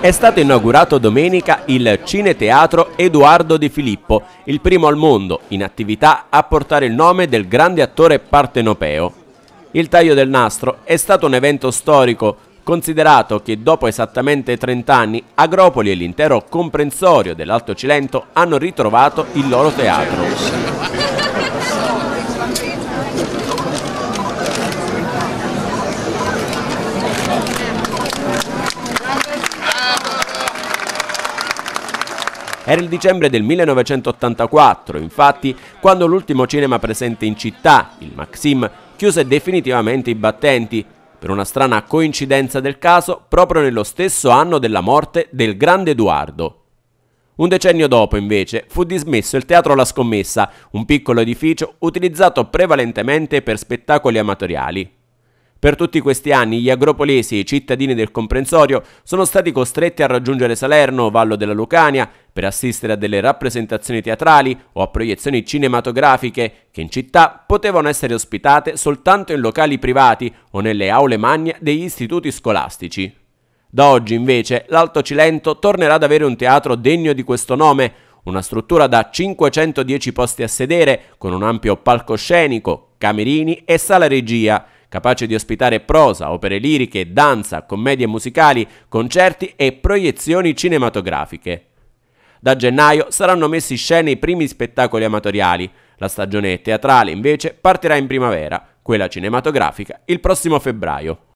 È stato inaugurato domenica il Cineteatro Edoardo De Filippo, il primo al mondo in attività a portare il nome del grande attore partenopeo. Il taglio del nastro è stato un evento storico, considerato che dopo esattamente 30 anni Agropoli e l'intero comprensorio dell'Alto Cilento hanno ritrovato il loro teatro. Era il dicembre del 1984, infatti, quando l'ultimo cinema presente in città, il Maxim, chiuse definitivamente i battenti. Per una strana coincidenza del caso, proprio nello stesso anno della morte del grande Edoardo, un decennio dopo, invece, fu dismesso il Teatro La Scommessa, un piccolo edificio utilizzato prevalentemente per spettacoli amatoriali. Per tutti questi anni gli agropolesi, i cittadini del comprensorio, sono stati costretti a raggiungere Salerno, Vallo della Lucania, per assistere a delle rappresentazioni teatrali o a proiezioni cinematografiche che in città potevano essere ospitate soltanto in locali privati o nelle aule magne degli istituti scolastici. Da oggi invece l'Alto Cilento tornerà ad avere un teatro degno di questo nome, una struttura da 510 posti a sedere con un ampio palcoscenico, camerini e sala regia capace di ospitare prosa, opere liriche, danza, commedie musicali, concerti e proiezioni cinematografiche. Da gennaio saranno messi in scena i primi spettacoli amatoriali. La stagione teatrale invece partirà in primavera, quella cinematografica il prossimo febbraio.